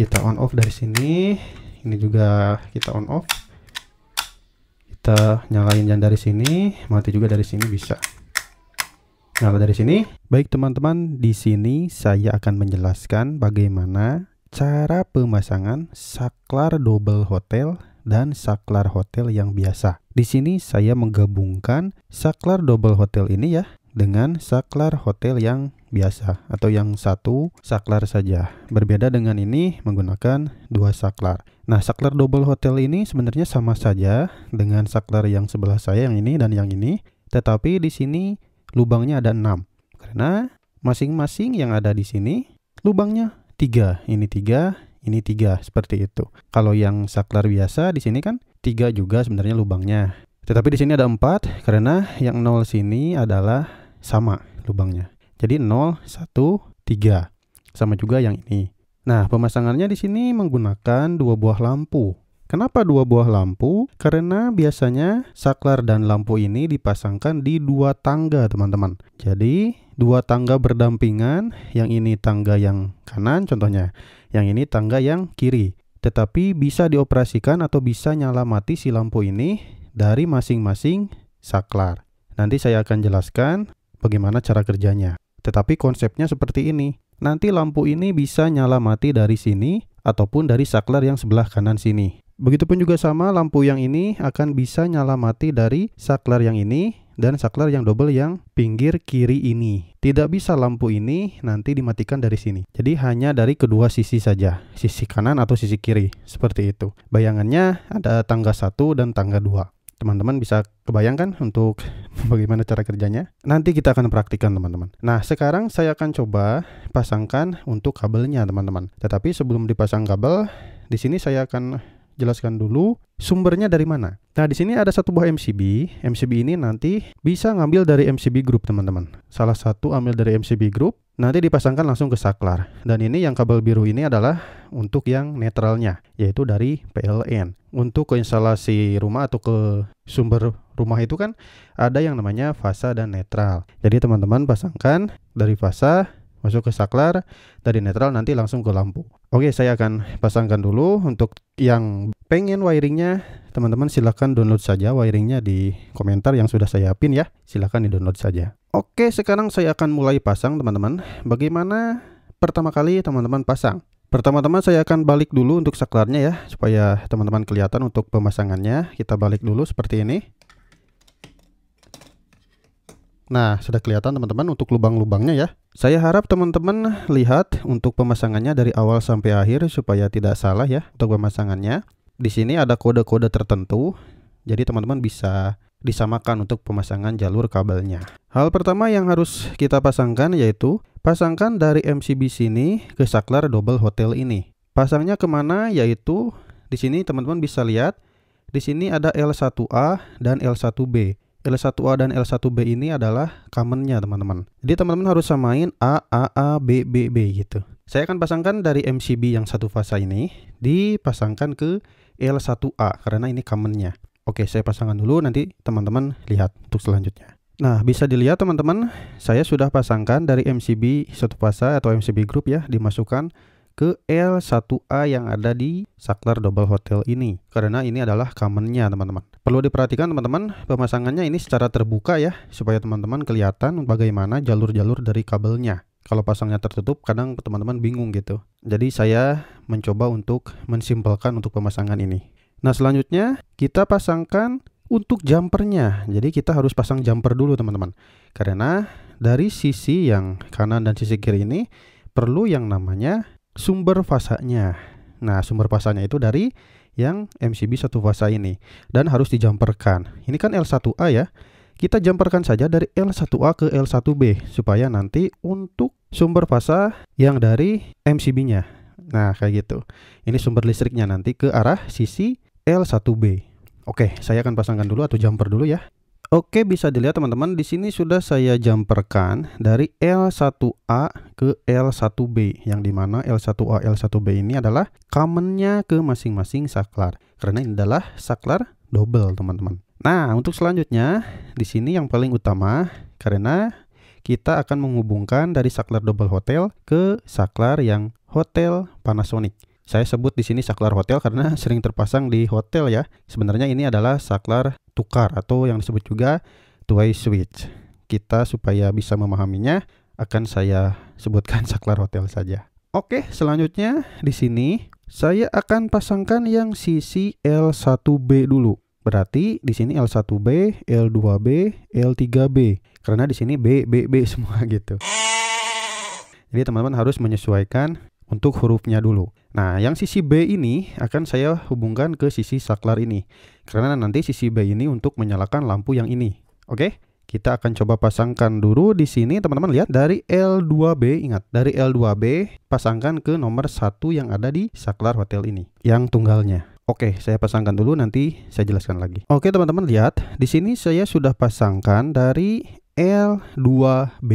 kita on off dari sini ini juga kita on off kita nyalain yang dari sini mati juga dari sini bisa nyalain dari sini, baik teman-teman, di sini saya akan menjelaskan bagaimana cara pemasangan saklar double hotel dan saklar hotel yang biasa. Di sini saya menggabungkan saklar double hotel ini ya dengan saklar hotel yang biasa atau yang satu saklar saja. Berbeda dengan ini menggunakan dua saklar. Nah, saklar double hotel ini sebenarnya sama saja dengan saklar yang sebelah saya yang ini dan yang ini, tetapi di sini lubangnya ada enam Karena masing-masing yang ada di sini lubangnya tiga. Ini tiga, ini tiga seperti itu. Kalau yang saklar biasa di sini kan tiga juga sebenarnya lubangnya. Tetapi di sini ada empat karena yang nol sini adalah sama lubangnya. Jadi 0, 1, 3. Sama juga yang ini. Nah, pemasangannya di sini menggunakan dua buah lampu. Kenapa dua buah lampu? Karena biasanya saklar dan lampu ini dipasangkan di dua tangga, teman-teman. Jadi, dua tangga berdampingan, yang ini tangga yang kanan contohnya, yang ini tangga yang kiri. Tetapi bisa dioperasikan atau bisa nyala mati si lampu ini dari masing-masing saklar. Nanti saya akan jelaskan bagaimana cara kerjanya. Tetapi konsepnya seperti ini. Nanti lampu ini bisa nyala mati dari sini ataupun dari saklar yang sebelah kanan sini. Begitupun juga sama lampu yang ini akan bisa nyala mati dari saklar yang ini dan saklar yang double yang pinggir kiri ini. Tidak bisa lampu ini nanti dimatikan dari sini. Jadi hanya dari kedua sisi saja, sisi kanan atau sisi kiri, seperti itu. Bayangannya ada tangga 1 dan tangga 2 teman-teman bisa kebayangkan untuk bagaimana cara kerjanya? Nanti kita akan praktikkan teman-teman. Nah, sekarang saya akan coba pasangkan untuk kabelnya teman-teman. Tetapi sebelum dipasang kabel, di sini saya akan jelaskan dulu sumbernya dari mana. Nah, di sini ada satu buah MCB. MCB ini nanti bisa ngambil dari MCB group, teman-teman. Salah satu ambil dari MCB group, nanti dipasangkan langsung ke saklar. Dan ini yang kabel biru ini adalah untuk yang netralnya, yaitu dari PLN untuk ke instalasi rumah atau ke sumber rumah itu kan ada yang namanya fasa dan netral. Jadi teman-teman pasangkan dari fasa masuk ke saklar, dari netral nanti langsung ke lampu. Oke, saya akan pasangkan dulu untuk yang pengen wiringnya, teman-teman silahkan download saja wiringnya di komentar yang sudah saya pin ya. Silahkan di-download saja. Oke, sekarang saya akan mulai pasang teman-teman. Bagaimana pertama kali teman-teman pasang? Pertama-tama saya akan balik dulu untuk saklarnya ya supaya teman-teman kelihatan untuk pemasangannya. Kita balik dulu seperti ini. Nah, sudah kelihatan teman-teman untuk lubang-lubangnya ya. Saya harap teman-teman lihat untuk pemasangannya dari awal sampai akhir supaya tidak salah ya untuk pemasangannya. Di sini ada kode-kode tertentu. Jadi teman-teman bisa disamakan untuk pemasangan jalur kabelnya. Hal pertama yang harus kita pasangkan yaitu pasangkan dari MCB sini ke saklar double hotel ini. Pasangnya kemana yaitu di sini teman-teman bisa lihat di sini ada L1A dan L1B. L1A dan L1B ini adalah commonnya teman-teman. Jadi teman-teman harus samain A, A, A, B, B, B gitu. Saya akan pasangkan dari MCB yang satu fasa ini dipasangkan ke L1A karena ini commonnya. Oke, saya pasangkan dulu nanti teman-teman lihat untuk selanjutnya. Nah, bisa dilihat teman-teman, saya sudah pasangkan dari MCB satu fase atau MCB group ya, dimasukkan ke L1A yang ada di Saklar Double Hotel ini. Karena ini adalah commonnya teman-teman. Perlu diperhatikan teman-teman, pemasangannya ini secara terbuka ya, supaya teman-teman kelihatan bagaimana jalur-jalur dari kabelnya. Kalau pasangnya tertutup, kadang teman-teman bingung gitu. Jadi saya mencoba untuk mensimpelkan untuk pemasangan ini. Nah selanjutnya kita pasangkan untuk jumpernya. Jadi kita harus pasang jumper dulu teman-teman. Karena dari sisi yang kanan dan sisi kiri ini perlu yang namanya sumber fasanya. Nah sumber fasanya itu dari yang MCB satu fasa ini dan harus dijumperkan. Ini kan L1A ya. Kita jumperkan saja dari L1A ke L1B supaya nanti untuk sumber fasa yang dari MCB-nya. Nah, kayak gitu. Ini sumber listriknya nanti ke arah sisi L1B. Oke, saya akan pasangkan dulu atau jumper dulu ya. Oke, bisa dilihat teman-teman di sini sudah saya jumperkan dari L1A ke L1B yang dimana L1A L1B ini adalah commonnya ke masing-masing saklar karena ini adalah saklar double teman-teman. Nah, untuk selanjutnya di sini yang paling utama karena kita akan menghubungkan dari saklar double hotel ke saklar yang hotel Panasonic. Saya sebut di sini saklar hotel karena sering terpasang di hotel ya. Sebenarnya ini adalah saklar tukar atau yang disebut juga two-way switch. Kita supaya bisa memahaminya akan saya sebutkan saklar hotel saja. Oke, selanjutnya di sini saya akan pasangkan yang sisi L1B dulu. Berarti di sini L1B, L2B, L3B. Karena di sini B, B, B semua gitu. Jadi teman-teman harus menyesuaikan untuk hurufnya dulu. Nah, yang sisi B ini akan saya hubungkan ke sisi saklar ini. Karena nanti sisi B ini untuk menyalakan lampu yang ini. Oke, kita akan coba pasangkan dulu di sini teman-teman lihat dari L2B ingat dari L2B pasangkan ke nomor satu yang ada di saklar hotel ini yang tunggalnya. Oke, saya pasangkan dulu nanti saya jelaskan lagi. Oke, teman-teman lihat di sini saya sudah pasangkan dari L2B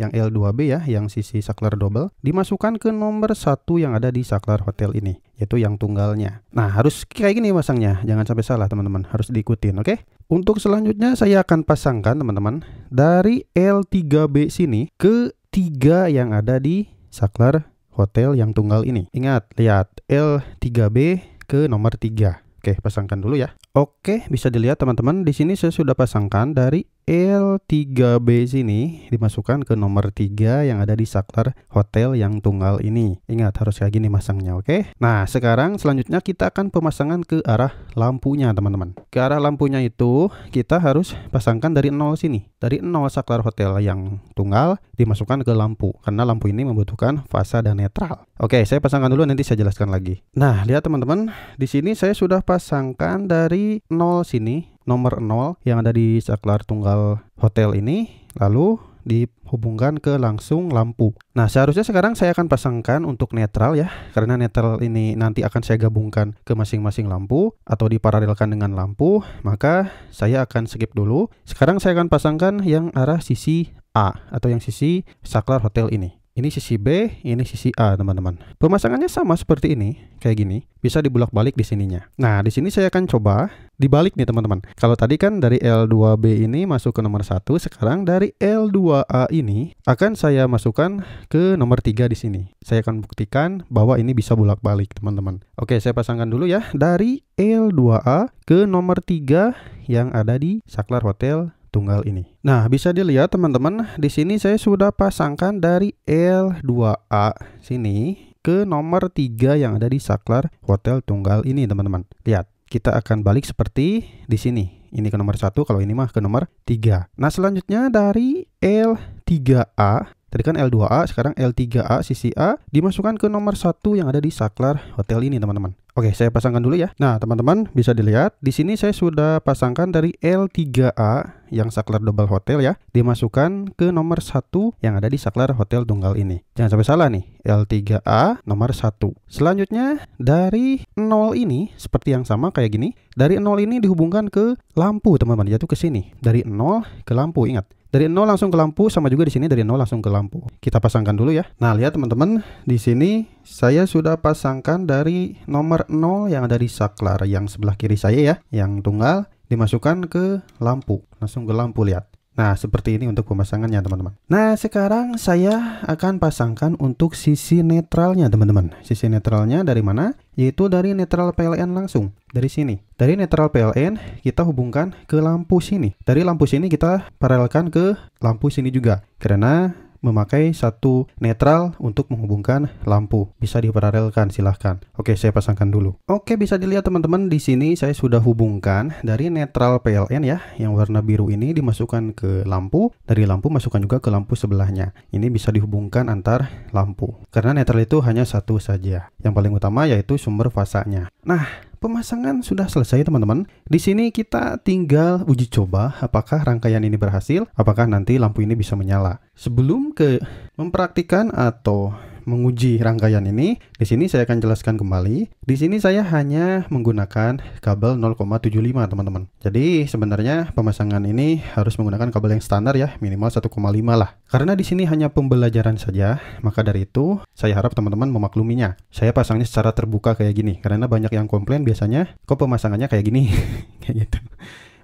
yang L2B ya, yang sisi saklar double, dimasukkan ke nomor satu yang ada di saklar hotel ini, yaitu yang tunggalnya. Nah, harus kayak gini pasangnya, jangan sampai salah teman-teman, harus diikutin, oke? Okay? Untuk selanjutnya saya akan pasangkan teman-teman dari L3B sini ke tiga yang ada di saklar hotel yang tunggal ini. Ingat, lihat L3B ke nomor 3. Oke, pasangkan dulu ya. Oke, bisa dilihat teman-teman, di sini saya sudah pasangkan dari L3B sini dimasukkan ke nomor 3 yang ada di saklar hotel yang tunggal ini. Ingat harus kayak gini masangnya, oke? Okay? Nah, sekarang selanjutnya kita akan pemasangan ke arah lampunya, teman-teman. Ke arah lampunya itu kita harus pasangkan dari nol sini. Dari nol saklar hotel yang tunggal dimasukkan ke lampu karena lampu ini membutuhkan fasa dan netral. Oke, okay, saya pasangkan dulu nanti saya jelaskan lagi. Nah, lihat teman-teman, di sini saya sudah pasangkan dari nol sini nomor 0 yang ada di saklar tunggal hotel ini lalu dihubungkan ke langsung lampu. Nah, seharusnya sekarang saya akan pasangkan untuk netral ya, karena netral ini nanti akan saya gabungkan ke masing-masing lampu atau diparalelkan dengan lampu, maka saya akan skip dulu. Sekarang saya akan pasangkan yang arah sisi A atau yang sisi saklar hotel ini. Ini sisi B, ini sisi A, teman-teman. Pemasangannya sama seperti ini, kayak gini. Bisa dibolak-balik di sininya. Nah, di sini saya akan coba dibalik nih, teman-teman. Kalau tadi kan dari L2B ini masuk ke nomor 1, sekarang dari L2A ini akan saya masukkan ke nomor 3 di sini. Saya akan buktikan bahwa ini bisa bolak-balik, teman-teman. Oke, saya pasangkan dulu ya. Dari L2A ke nomor 3 yang ada di Saklar Hotel tunggal ini. Nah, bisa dilihat teman-teman, di sini saya sudah pasangkan dari L2A sini ke nomor 3 yang ada di saklar hotel tunggal ini, teman-teman. Lihat, kita akan balik seperti di sini. Ini ke nomor satu, kalau ini mah ke nomor 3. Nah, selanjutnya dari L3A Tadi kan L2A, sekarang L3A sisi A dimasukkan ke nomor satu yang ada di saklar hotel ini teman-teman. Oke, saya pasangkan dulu ya. Nah, teman-teman bisa dilihat di sini saya sudah pasangkan dari L3A yang saklar double hotel ya, dimasukkan ke nomor satu yang ada di saklar hotel tunggal ini. Jangan sampai salah nih, L3A nomor satu. Selanjutnya dari 0 ini seperti yang sama kayak gini, dari 0 ini dihubungkan ke lampu teman-teman, yaitu ke sini. Dari 0 ke lampu, ingat. Dari nol langsung ke lampu sama juga di sini dari nol langsung ke lampu. Kita pasangkan dulu ya. Nah, lihat teman-teman, di sini saya sudah pasangkan dari nomor nol yang ada di saklar yang sebelah kiri saya ya, yang tunggal dimasukkan ke lampu. Langsung ke lampu lihat. Nah, seperti ini untuk pemasangannya, teman-teman. Nah, sekarang saya akan pasangkan untuk sisi netralnya, teman-teman. Sisi netralnya dari mana? Yaitu dari netral PLN langsung, dari sini. Dari netral PLN, kita hubungkan ke lampu sini. Dari lampu sini kita paralelkan ke lampu sini juga. Karena memakai satu netral untuk menghubungkan lampu. Bisa diparalelkan silahkan. Oke, saya pasangkan dulu. Oke, bisa dilihat teman-teman di sini saya sudah hubungkan dari netral PLN ya, yang warna biru ini dimasukkan ke lampu, dari lampu masukkan juga ke lampu sebelahnya. Ini bisa dihubungkan antar lampu. Karena netral itu hanya satu saja. Yang paling utama yaitu sumber fasanya. Nah, pemasangan sudah selesai teman-teman. Di sini kita tinggal uji coba apakah rangkaian ini berhasil, apakah nanti lampu ini bisa menyala. Sebelum ke mempraktikan atau menguji rangkaian ini. Di sini saya akan jelaskan kembali. Di sini saya hanya menggunakan kabel 0,75 teman-teman. Jadi sebenarnya pemasangan ini harus menggunakan kabel yang standar ya, minimal 1,5 lah. Karena di sini hanya pembelajaran saja, maka dari itu saya harap teman-teman memakluminya. Saya pasangnya secara terbuka kayak gini, karena banyak yang komplain biasanya kok pemasangannya kayak gini, kayak gitu.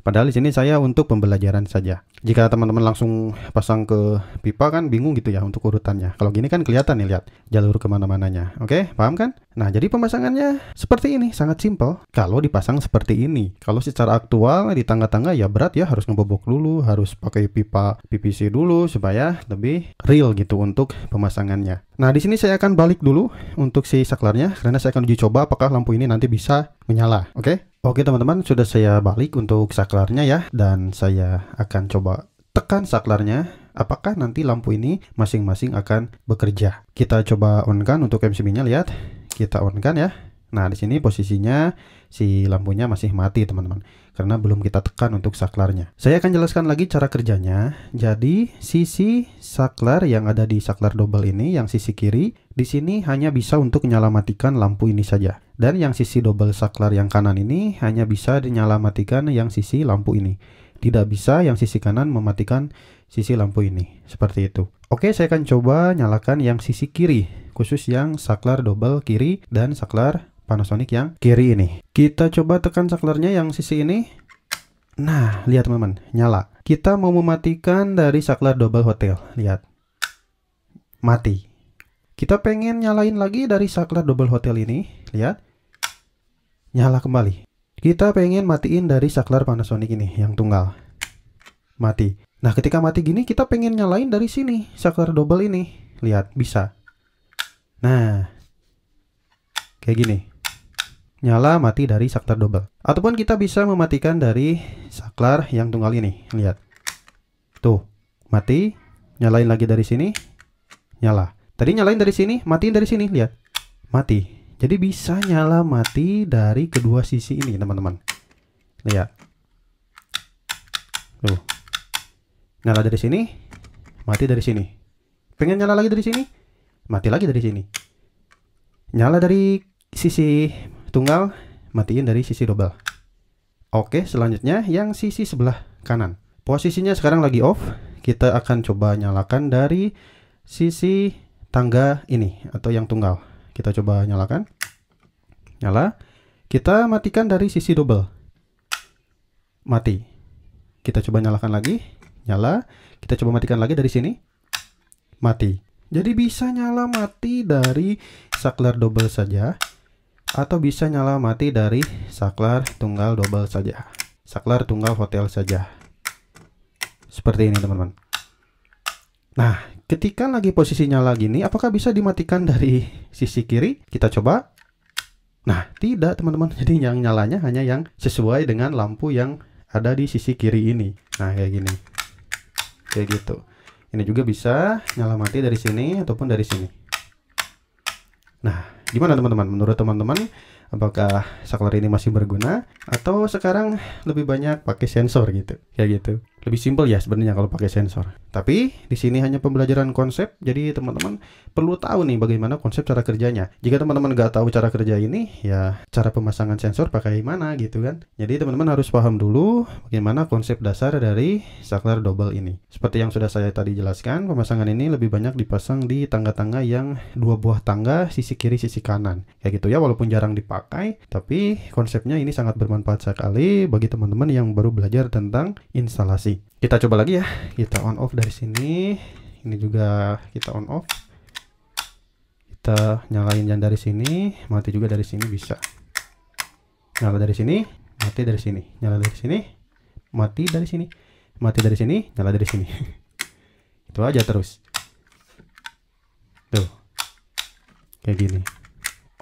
Padahal di sini saya untuk pembelajaran saja. Jika teman-teman langsung pasang ke pipa kan bingung gitu ya untuk urutannya. Kalau gini kan kelihatan nih lihat jalur kemana-mananya. Oke, paham kan? Nah, jadi pemasangannya seperti ini, sangat simpel. Kalau dipasang seperti ini, kalau secara aktual di tangga-tangga ya berat ya, harus ngebobok dulu, harus pakai pipa PVC dulu supaya lebih real gitu untuk pemasangannya. Nah, di sini saya akan balik dulu untuk si saklarnya karena saya akan uji coba apakah lampu ini nanti bisa menyala, oke? Okay? Oke, teman-teman, sudah saya balik untuk saklarnya ya dan saya akan coba tekan saklarnya apakah nanti lampu ini masing-masing akan bekerja. Kita coba on untuk MCB-nya lihat kita on kan ya. Nah, di sini posisinya si lampunya masih mati, teman-teman, karena belum kita tekan untuk saklarnya. Saya akan jelaskan lagi cara kerjanya. Jadi, sisi saklar yang ada di saklar double ini, yang sisi kiri, di sini hanya bisa untuk nyala matikan lampu ini saja. Dan yang sisi double saklar yang kanan ini hanya bisa dinyala matikan yang sisi lampu ini. Tidak bisa yang sisi kanan mematikan sisi lampu ini seperti itu oke saya akan coba nyalakan yang sisi kiri khusus yang saklar double kiri dan saklar Panasonic yang kiri ini kita coba tekan saklarnya yang sisi ini nah lihat teman-teman nyala kita mau mematikan dari saklar double hotel lihat mati kita pengen nyalain lagi dari saklar double hotel ini lihat nyala kembali kita pengen matiin dari saklar Panasonic ini yang tunggal mati Nah, ketika mati gini kita pengen nyalain dari sini saklar double ini. Lihat, bisa. Nah, kayak gini. Nyala mati dari saklar double. Ataupun kita bisa mematikan dari saklar yang tunggal ini. Lihat. Tuh, mati, nyalain lagi dari sini, nyala. Tadi nyalain dari sini, matiin dari sini, lihat. Mati. Jadi bisa nyala mati dari kedua sisi ini, teman-teman. Lihat. Tuh nyala dari sini mati dari sini pengen nyala lagi dari sini mati lagi dari sini nyala dari sisi tunggal matiin dari sisi double oke selanjutnya yang sisi sebelah kanan posisinya sekarang lagi off kita akan coba nyalakan dari sisi tangga ini atau yang tunggal kita coba nyalakan nyala kita matikan dari sisi double mati kita coba nyalakan lagi nyala. Kita coba matikan lagi dari sini. Mati. Jadi bisa nyala mati dari saklar double saja. Atau bisa nyala mati dari saklar tunggal double saja. Saklar tunggal hotel saja. Seperti ini teman-teman. Nah, ketika lagi posisinya lagi nih, apakah bisa dimatikan dari sisi kiri? Kita coba. Nah, tidak teman-teman. Jadi yang nyalanya hanya yang sesuai dengan lampu yang ada di sisi kiri ini. Nah, kayak gini kayak gitu ini juga bisa nyala mati dari sini ataupun dari sini nah gimana teman-teman menurut teman-teman apakah saklar ini masih berguna atau sekarang lebih banyak pakai sensor gitu kayak gitu lebih simpel ya sebenarnya kalau pakai sensor tapi di sini hanya pembelajaran konsep jadi teman-teman perlu tahu nih bagaimana konsep cara kerjanya jika teman-teman nggak tahu cara kerja ini ya cara pemasangan sensor pakai mana gitu kan jadi teman-teman harus paham dulu bagaimana konsep dasar dari saklar double ini seperti yang sudah saya tadi jelaskan pemasangan ini lebih banyak dipasang di tangga-tangga yang dua buah tangga sisi kiri sisi kanan kayak gitu ya walaupun jarang dipakai pakai tapi konsepnya ini sangat bermanfaat sekali bagi teman-teman yang baru belajar tentang instalasi kita coba lagi ya kita on off dari sini ini juga kita on off kita nyalain yang dari sini mati juga dari sini bisa nyala dari sini mati dari sini nyala dari sini mati dari sini mati dari sini nyala dari sini itu aja terus tuh kayak gini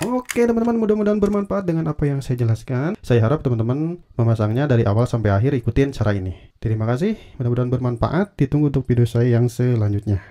Oke teman-teman mudah-mudahan bermanfaat dengan apa yang saya jelaskan Saya harap teman-teman memasangnya dari awal sampai akhir ikutin cara ini Terima kasih mudah-mudahan bermanfaat Ditunggu untuk video saya yang selanjutnya